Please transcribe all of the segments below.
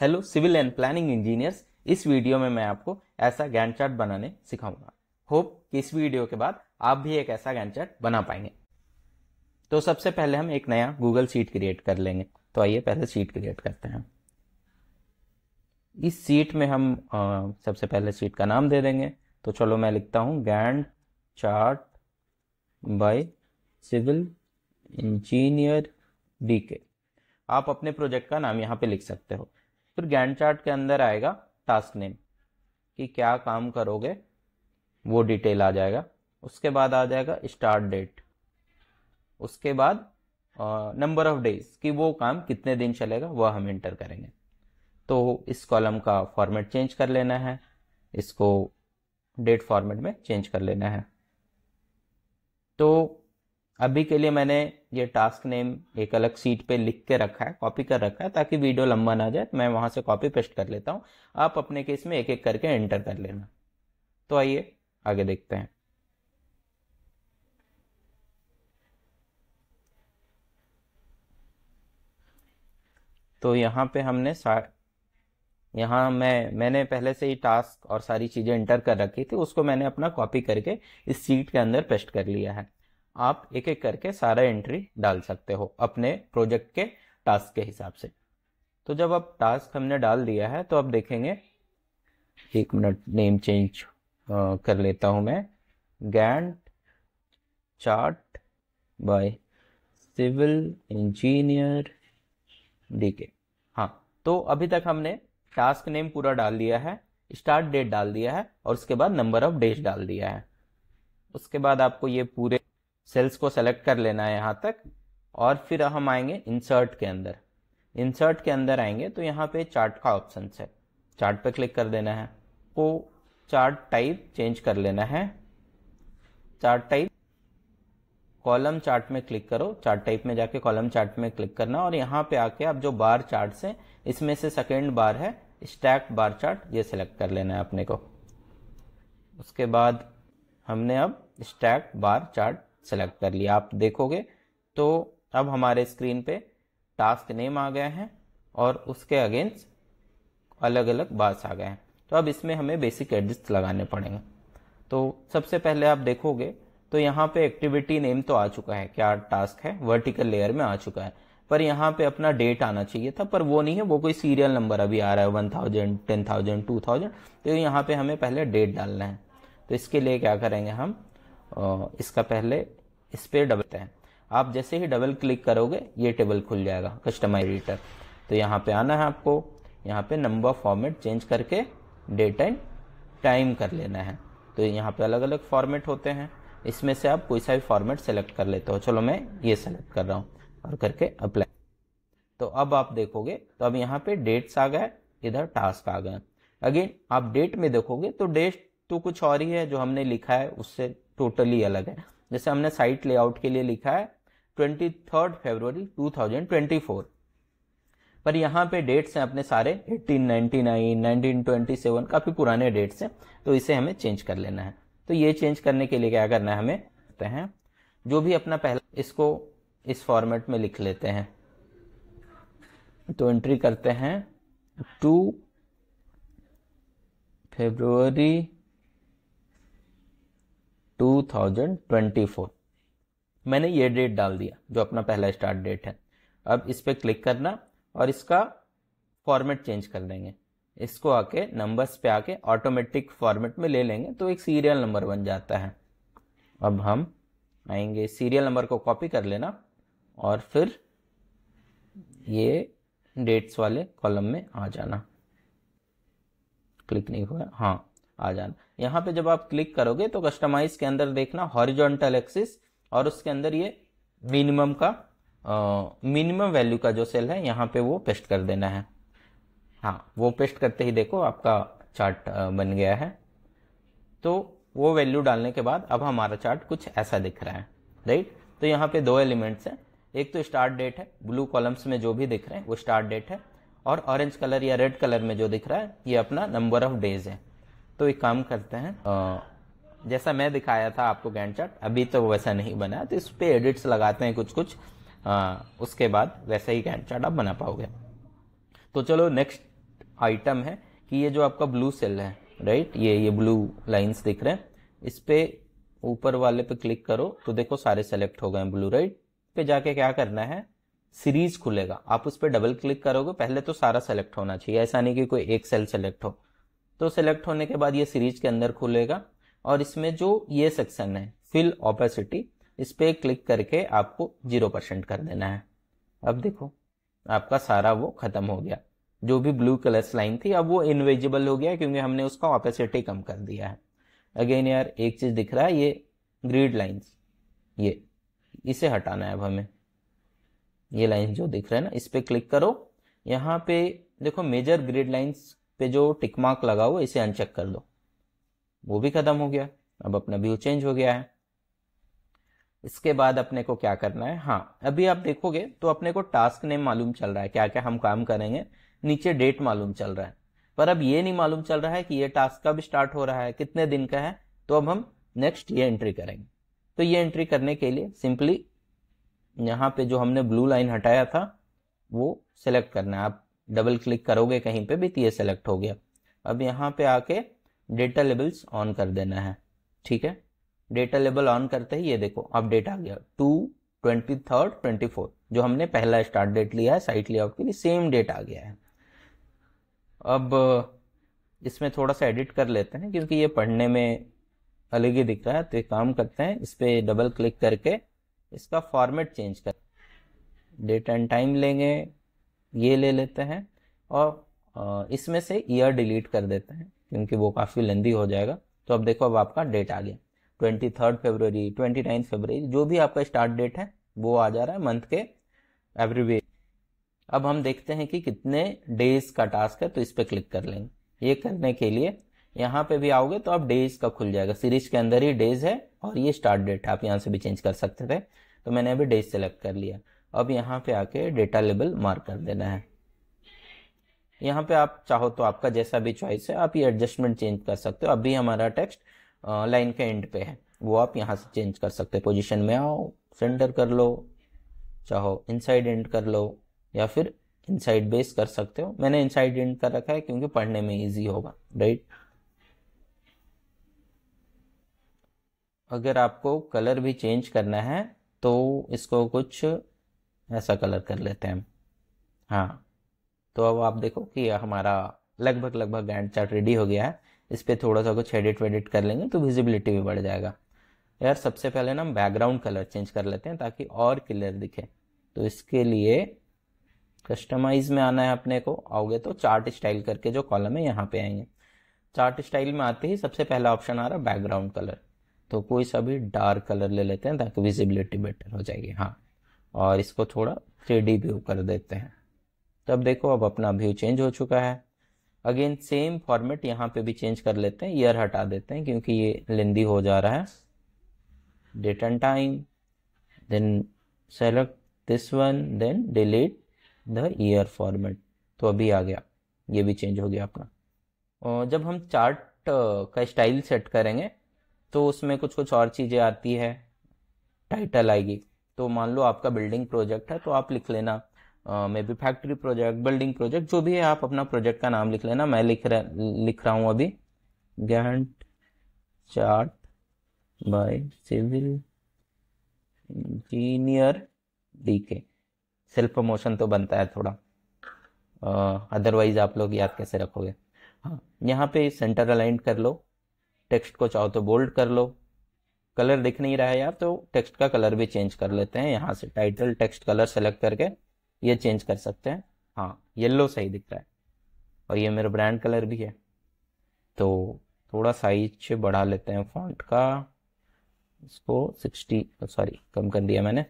hello civil and planning engineers इस वीडियो में मैं आपको ऐसा गैंड चार्ट बनाने सिखाऊंगा होप कि इस वीडियो के बाद आप भी एक ऐसा गैन चार्ट बना पाएंगे तो सबसे पहले हम एक नया गूगल सीट क्रिएट कर लेंगे तो आइए पहले सीट क्रिएट करते हैं इस सीट में हम आ, सबसे पहले सीट का नाम दे देंगे तो चलो मैं लिखता हूँ Gantt chart by civil engineer D आप अपने प्रोजेक्ट का नाम यहाँ पे लिख सकते हो फिर गैंड चार्ट के अंदर आएगा टास्क नेम कि क्या काम करोगे वो डिटेल आ जाएगा उसके बाद आ जाएगा स्टार्ट डेट उसके बाद नंबर ऑफ डेज कि वो काम कितने दिन चलेगा वह हम इंटर करेंगे तो इस कॉलम का फॉर्मेट चेंज कर लेना है इसको डेट फॉर्मेट में चेंज कर लेना है तो अभी के लिए मैंने ये टास्क नेम एक अलग सीट पे लिख के रखा है कॉपी कर रखा है ताकि वीडियो लंबा ना जाए मैं वहां से कॉपी पेस्ट कर लेता हूँ आप अपने केस में एक एक करके एंटर कर लेना तो आइए आगे देखते हैं तो यहाँ पे हमने यहाँ मैं मैंने पहले से ही टास्क और सारी चीज़ें एंटर कर रखी थी उसको मैंने अपना कॉपी करके इस सीट के अंदर पेस्ट कर लिया है आप एक एक करके सारा एंट्री डाल सकते हो अपने प्रोजेक्ट के टास्क के हिसाब से तो जब आप टास्क हमने डाल दिया है तो आप देखेंगे एक मिनट नेम चेंज कर लेता हूं मैं Gantt chart by civil engineer DK हाँ तो अभी तक हमने टास्क नेम पूरा डाल दिया है स्टार्ट डेट डाल दिया है और उसके बाद नंबर ऑफ डेज डाल दिया है उसके बाद आपको ये पूरे सेल्स को सेलेक्ट कर लेना है यहाँ तक और फिर हम आएंगे इंसर्ट के अंदर इंसर्ट के अंदर आएंगे तो यहाँ पे चार्ट का ऑप्शन है चार्ट पे क्लिक कर देना है को चार्ट टाइप चेंज कर लेना है चार्ट टाइप कॉलम चार्ट में क्लिक करो चार्ट टाइप में जाके कॉलम चार्ट में क्लिक करना और यहाँ पे आके आप जो बार चार्ट है इसमें से सेकेंड बार है स्टैक बार चार्ट ये सिलेक्ट कर लेना है अपने को उसके बाद हमने अब स्टैक बार चार्ट सेलेक्ट कर लिया आप देखोगे तो अब हमारे स्क्रीन पे टास्क नेम आ गया है और उसके अगेंस्ट अलग अलग बास आ गए हैं तो अब इसमें हमें बेसिक एडजस्ट लगाने पड़ेंगे तो सबसे पहले आप देखोगे तो यहाँ पे एक्टिविटी नेम तो आ चुका है क्या टास्क है वर्टिकल लेयर में आ चुका है पर यहाँ पे अपना डेट आना चाहिए था पर वो नहीं है वो कोई सीरियल नंबर अभी आ रहा है one thousand ten thousand two thousand तो यहाँ पे हमें पहले डेट डालना है तो इसके लिए क्या करेंगे हम इसका पहले इस पर डबल हैं आप जैसे ही डबल क्लिक करोगे ये टेबल खुल जाएगा कस्टमर एडिटर तो यहाँ पे आना है आपको यहाँ पे नंबर फॉर्मेट चेंज करके डेट एंड टाइम कर लेना है तो यहाँ पे अलग अलग फॉर्मेट होते हैं इसमें से आप कोई सा भी फॉर्मेट सेलेक्ट कर लेते हो चलो मैं ये सेलेक्ट कर रहा हूँ और करके अप्लाई तो अब आप देखोगे तो अब यहाँ पे डेट्स आ गए इधर टास्क आ गए अगेन आप डेट में देखोगे तो डेट तो कुछ और ही है जो हमने लिखा है उससे टोटली अलग है जैसे हमने साइट लेआउट के लिए लिखा है twenty third February two thousand twenty four पर यहाँ पे डेट्स हैं अपने सारे 1899, 1927 काफ़ी पुराने डेट्स हैं तो इसे हमें चेंज कर लेना है तो ये चेंज करने के लिए क्या करना है हमें करते हैं जो भी अपना पहला इसको इस फॉर्मेट में लिख लेते हैं तो एंट्री करते हैं टू फेब्रुवरी 2024 मैंने ये डेट डाल दिया जो अपना पहला स्टार्ट डेट है अब इस पर क्लिक करना और इसका फॉर्मेट चेंज कर देंगे इसको आके नंबर्स पे आके ऑटोमेटिक फॉर्मेट में ले लेंगे तो एक सीरियल नंबर बन जाता है अब हम आएंगे सीरियल नंबर को कॉपी कर लेना और फिर ये डेट्स वाले कॉलम में आ जाना क्लिक नहीं हुआ हाँ आ जाना यहाँ पे जब आप क्लिक करोगे तो कस्टमाइज के अंदर देखना हॉरिजॉन्टल एक्सिस और उसके अंदर ये मिनिमम का मिनिमम वैल्यू का जो सेल है यहाँ पे वो पेस्ट कर देना है हाँ वो पेस्ट करते ही देखो आपका चार्ट बन गया है तो वो वैल्यू डालने के बाद अब हमारा चार्ट कुछ ऐसा दिख रहा है राइट तो यहाँ पे दो एलिमेंट्स हैं एक तो स्टार्ट डेट है ब्लू कॉलम्स में जो भी दिख रहे हैं वो स्टार्ट डेट है और ऑरेंज कलर या रेड कलर में जो दिख रहा है ये अपना नंबर ऑफ डेज है तो एक काम करते हैं जैसा मैं दिखाया था आपको गैंड चार्ट अभी तो वैसा नहीं बना तो इस पर एडिट्स लगाते हैं कुछ कुछ आ, उसके बाद वैसा ही गैंड चार्ट आप बना पाओगे तो चलो नेक्स्ट आइटम है कि ये जो आपका ब्लू सेल है राइट ये ये ब्लू लाइंस दिख रहे हैं इस पे ऊपर वाले पे क्लिक करो तो देखो सारे सेलेक्ट हो गए ब्लू राइट पे जाके क्या करना है सीरीज खुलेगा आप उस पर डबल क्लिक करोगे पहले तो सारा सेलेक्ट होना चाहिए ऐसा नहीं कि कोई एक सेल सेलेक्ट हो तो सेलेक्ट होने के बाद ये सीरीज के अंदर खुलेगा और इसमें जो ये सेक्शन है फिल ऑपेसिटी इस पर क्लिक करके आपको जीरो परसेंट कर देना है अब देखो आपका सारा वो खत्म हो गया जो भी ब्लू कलर लाइन थी अब वो इनविजिबल हो गया क्योंकि हमने उसका ऑपेसिटी कम कर दिया है अगेन यार एक चीज दिख रहा है ये ग्रीड लाइन्स ये इसे हटाना है अब हमें ये लाइन जो दिख रहा है ना इस पर क्लिक करो यहाँ पे देखो मेजर ग्रिड लाइन्स पे जो टिक मार्क लगा हुआ इसे अनचेक कर दो वो भी खत्म हो गया अब अपना व्यू चेंज हो गया है इसके बाद अपने को क्या करना है हाँ अभी आप देखोगे तो अपने को टास्क नेम मालूम चल रहा है क्या क्या हम काम करेंगे नीचे डेट मालूम चल रहा है पर अब ये नहीं मालूम चल रहा है कि ये टास्क कब स्टार्ट हो रहा है कितने दिन का है तो अब हम नेक्स्ट ये एंट्री करेंगे तो ये एंट्री करने के लिए सिंपली यहाँ पे जो हमने ब्लू लाइन हटाया था वो सिलेक्ट करना है आप डबल क्लिक करोगे कहीं पे भी तो ये सेलेक्ट हो गया अब यहाँ पे आके डेटा लेबल्स ऑन कर देना है ठीक है डेटा लेबल ऑन करते ही ये देखो अब डेट आ गया two twenty third twenty four जो हमने पहला स्टार्ट डेट लिया है साइट लेआउट के लिए सेम डेट आ गया है अब इसमें थोड़ा सा एडिट कर लेते हैं क्योंकि ये पढ़ने में अलग ही दिख रहा है तो एक काम करते हैं इस पर डबल क्लिक करके इसका फॉर्मेट चेंज कर डेट एंड टाइम लेंगे ये ले लेते हैं और इसमें से ईयर डिलीट कर देते हैं क्योंकि वो काफ़ी लेंदी हो जाएगा तो अब देखो अब आपका डेट आ गया twenty third February twenty ninth February जो भी आपका स्टार्ट डेट है वो आ जा रहा है मंथ के एवरी वे अब हम देखते हैं कि कितने डेज का टास्क है तो इस पर क्लिक कर लेंगे ये करने के लिए यहाँ पे भी आओगे तो आप डेज का खुल जाएगा सीरीज के अंदर ही डेज है और ये स्टार्ट डेट है आप यहाँ से भी चेंज कर सकते थे तो मैंने अभी डेज सेलेक्ट कर लिया अब यहाँ पे आके डेटा लेबल मार्क कर देना है यहाँ पे आप चाहो तो आपका जैसा भी चॉइस है आप ये एडजस्टमेंट चेंज कर सकते हो अभी हमारा टेक्स्ट लाइन के एंड पे है वो आप यहाँ से चेंज कर सकते हो पोजिशन में आओ सेंटर कर लो चाहो इनसाइड एंड कर लो या फिर इनसाइड बेस कर सकते हो मैंने इनसाइड एंड कर रखा है क्योंकि पढ़ने में ईजी होगा राइट अगर आपको कलर भी चेंज करना है तो इसको कुछ ऐसा कलर कर लेते हैं हाँ तो अब आप देखो कि हमारा लगभग लगभग गैंड चार्ट रेडी हो गया है इस पर थोड़ा सा कुछ एडिट वेडिट कर लेंगे तो विजिबिलिटी भी बढ़ जाएगा यार सबसे पहले ना हम बैकग्राउंड कलर चेंज कर लेते हैं ताकि और क्लियर दिखे तो इसके लिए कस्टमाइज में आना है अपने को आओगे तो चार्ट स्टाइल करके जो कॉलम है यहाँ पे आएंगे चार्ट स्टाइल में आते ही सबसे पहला ऑप्शन आ रहा है बैकग्राउंड कलर तो कोई सा भी डार्क कलर ले लेते हैं ताकि विजिबिलिटी बेटर हो जाएगी हाँ और इसको थोड़ा थ्री व्यू कर देते हैं तब देखो अब अपना व्यू चेंज हो चुका है अगेन सेम फॉर्मेट यहाँ पे भी चेंज कर लेते हैं ईयर हटा देते हैं क्योंकि ये लेंदी हो जा रहा है date and time then select this one then delete the year format तो अभी आ गया ये भी चेंज हो गया अपना और जब हम चार्ट का स्टाइल सेट करेंगे तो उसमें कुछ कुछ और चीज़ें आती है टाइटल आएगी तो मान लो आपका बिल्डिंग प्रोजेक्ट है तो आप लिख लेना maybe factory project building project जो भी है आप अपना प्रोजेक्ट का नाम लिख लेना मैं लिख रहा लिख रहा हूँ अभी Gantt chart by civil engineer D K self promotion तो बनता है थोड़ा अदरवाइज uh, आप लोग याद कैसे रखोगे हाँ यहाँ पे सेंटर अलाइंट कर लो टेक्स्ट को चाहो तो बोल्ड कर लो कलर दिख नहीं रहा है यार तो टेक्स्ट का कलर भी चेंज कर लेते हैं यहाँ से टाइटल टेक्स्ट कलर सेलेक्ट करके ये चेंज कर सकते हैं हाँ येल्लो सही दिख रहा है और ये मेरा ब्रांड कलर भी है तो थोड़ा साइज बढ़ा लेते हैं फॉन्ट का इसको सिक्सटी सॉरी कम कर दिया मैंने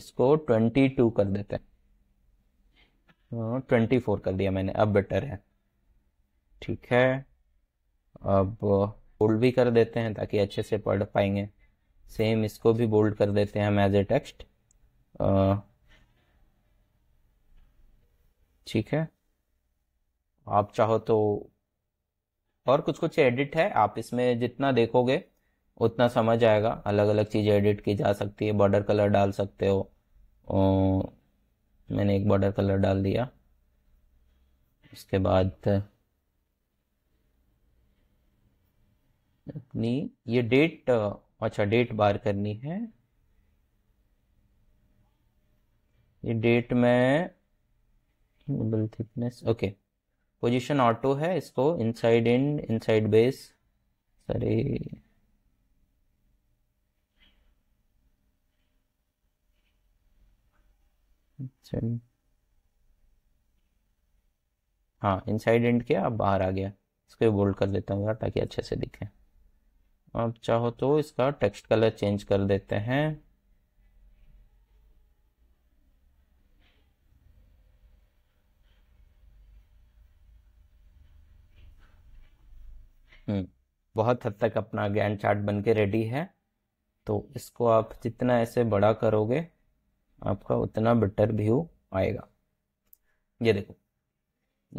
इसको ट्वेंटी टू कर देते हैं ट्वेंटी हाँ, फोर कर दिया मैंने अब बेटर है ठीक है अब होल्ड भी कर देते हैं ताकि अच्छे से पढ़ पाएंगे सेम इसको भी बोल्ड कर देते हैं हम एज ए टेक्स्ट ठीक है आप चाहो तो और कुछ कुछ एडिट है आप इसमें जितना देखोगे उतना समझ आएगा अलग अलग चीज़ें एडिट की जा सकती है बॉर्डर कलर डाल सकते हो ओ, मैंने एक बॉर्डर कलर डाल दिया उसके बाद अपनी ये डेट अच्छा डेट बार करनी है ये डेट में double thickness okay position auto है इसको inside end inside base sorry हाँ इनसाइड एंड के अब बाहर आ गया इसको बोल्ड कर लेता हूँ यार ताकि अच्छे से दिखे आप चाहो तो इसका टेक्स्ट कलर चेंज कर देते हैं हम्म, बहुत हद तक अपना गैन चार्ट बन के रेडी है तो इसको आप जितना ऐसे बड़ा करोगे आपका उतना बेटर व्यू आएगा ये देखो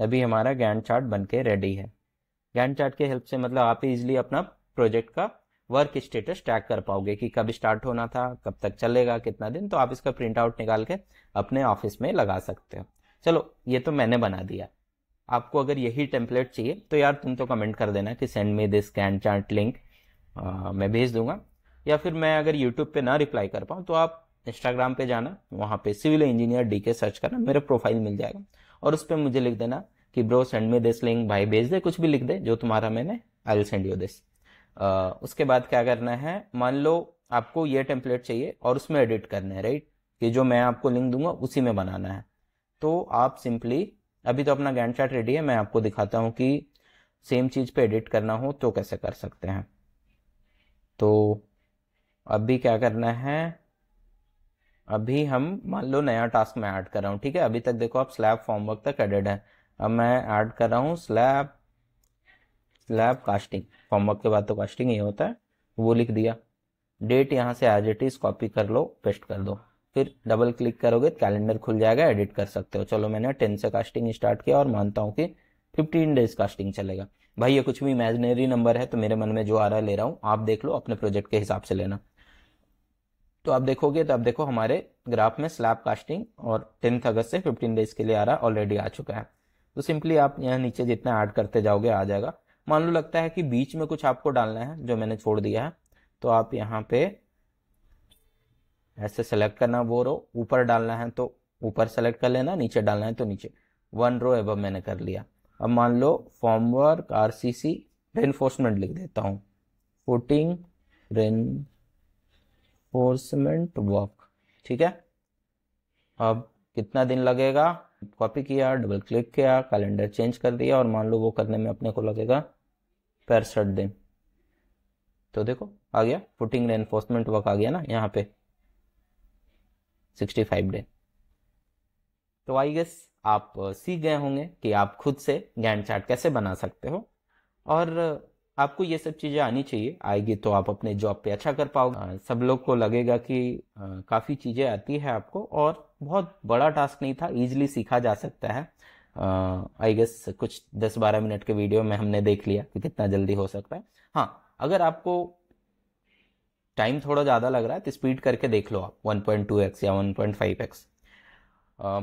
अभी हमारा गैन चार्ट बन के रेडी है गैन चार्ट के हेल्प से मतलब आप इजीली अपना प्रोजेक्ट का वर्क स्टेटस ट्रैक कर पाओगे कि कब स्टार्ट होना था कब तक चलेगा कितना दिन तो आप इसका प्रिंट आउट निकाल के अपने ऑफिस में लगा सकते हो चलो ये तो मैंने बना दिया आपको अगर यही टेम्पलेट चाहिए तो यार तुम तो कमेंट कर देना कि send me this Gantt chart link मैं भेज दूंगा या फिर मैं अगर यूट्यूब पे ना रिप्लाई कर पाऊँ तो आप इंस्टाग्राम पे जाना वहाँ पे civil engineer D K search करना मेरा प्रोफाइल मिल जाएगा और उस पर मुझे लिख देना कि bro send me this link भाई भेज दे कुछ भी लिख दे जो तुम्हारा मैंने I will send you this उसके बाद क्या करना है मान लो आपको ये टेम्पलेट चाहिए और उसमें एडिट करना है राइट कि जो मैं आपको लिंक दूंगा उसी में बनाना है तो आप सिंपली अभी तो अपना गैंड चार्ट रेडी है मैं आपको दिखाता हूँ कि सेम चीज़ पे एडिट करना हो तो कैसे कर सकते हैं तो अभी क्या करना है अभी हम मान लो नया टास्क मैं ऐड कर रहा हूँ ठीक है अभी तक देखो आप स्लैब फॉर्म वर्क तक एडेड है अब मैं ऐड कर रहा हूँ स्लैब स्लैब कास्टिंग होमवर्क के बाद तो कास्टिंग ही होता है वो लिख दिया डेट यहाँ से एज इट इज कॉपी कर लो पेस्ट कर दो फिर डबल क्लिक करोगे कैलेंडर खुल जाएगा एडिट कर सकते हो चलो मैंने टेन से कास्टिंग स्टार्ट किया और मानता हूँ कि फिफ्टीन डेज कास्टिंग चलेगा भाई ये कुछ भी इमेजिनरी नंबर है तो मेरे मन में जो आ रहा है ले रहा हूँ आप देख लो अपने प्रोजेक्ट के हिसाब से लेना तो आप देखोगे तो आप देखो हमारे ग्राफ में स्लैब कास्टिंग और टेंथ अगस्त से फिफ्टीन डेज के लिए आ रहा ऑलरेडी आ चुका है तो सिंपली आप यहाँ नीचे जितना ऐड करते जाओगे आ जाएगा मान लो लगता है कि बीच में कुछ आपको डालना है जो मैंने छोड़ दिया है तो आप यहाँ पे ऐसे सेलेक्ट करना वो रो ऊपर डालना है तो ऊपर सेलेक्ट कर लेना नीचे डालना है तो नीचे वन रो एब मैंने कर लिया अब मान लो form work R C C reinforcement लिख देता हूँ फुटिंग रेनफोर्समेंट वर्क ठीक है अब कितना दिन लगेगा कॉपी किया डबल क्लिक किया कैलेंडर चेंज कर दिया और मान लो वो करने में अपने को लगेगा पैर शट दें तो देखो आ गया फुटिंग रेनफोर्समेंट वर्क आ गया ना यहाँ पे 65 डे तो आई गेस आप uh, सीख गए होंगे कि आप खुद से गैंड चार्ट कैसे बना सकते हो और uh, आपको ये सब चीज़ें आनी चाहिए आएगी तो आप अपने जॉब पे अच्छा कर पाओगे uh, सब लोग को लगेगा कि काफ़ी चीज़ें आती है आपको और बहुत बड़ा टास्क नहीं था इजिली सीखा जा सकता है आई गेस कुछ दस बारह मिनट के वीडियो में हमने देख लिया कि कितना जल्दी हो सकता है हाँ अगर आपको टाइम थोड़ा ज़्यादा लग रहा है तो स्पीड करके देख लो आप 1.2x या 1.5x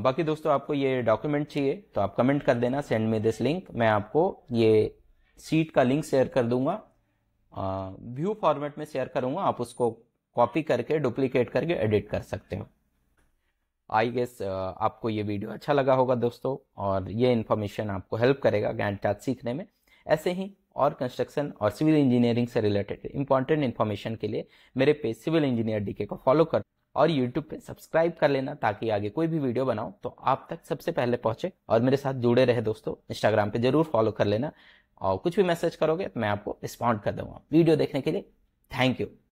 बाकी दोस्तों आपको ये डॉक्यूमेंट चाहिए तो आप कमेंट कर देना सेंड मी दिस लिंक मैं आपको ये सीट का लिंक शेयर कर दूंगा व्यू फॉर्मेट में शेयर करूंगा आप उसको कॉपी करके डुप्लीकेट करके एडिट कर सकते हो आई गेस आपको ये वीडियो अच्छा लगा होगा दोस्तों और ये इन्फॉर्मेशन आपको हेल्प करेगा गैंड चार्ट सीखने में ऐसे ही और कंस्ट्रक्शन और सिविल इंजीनियरिंग से रिलेटेड इंपॉर्टेंट इन्फॉर्मेशन के लिए मेरे पेज सिविल इंजीनियर डीके को फॉलो कर और यूट्यूब पे सब्सक्राइब कर लेना ताकि आगे कोई भी वीडियो बनाओ तो आप तक सबसे पहले पहुंचे और मेरे साथ जुड़े रहे दोस्तों इंस्टाग्राम पे जरूर फॉलो कर लेना और कुछ भी मैसेज करोगे तो मैं आपको रिस्पॉन्ड कर दूंगा वीडियो देखने के लिए थैंक यू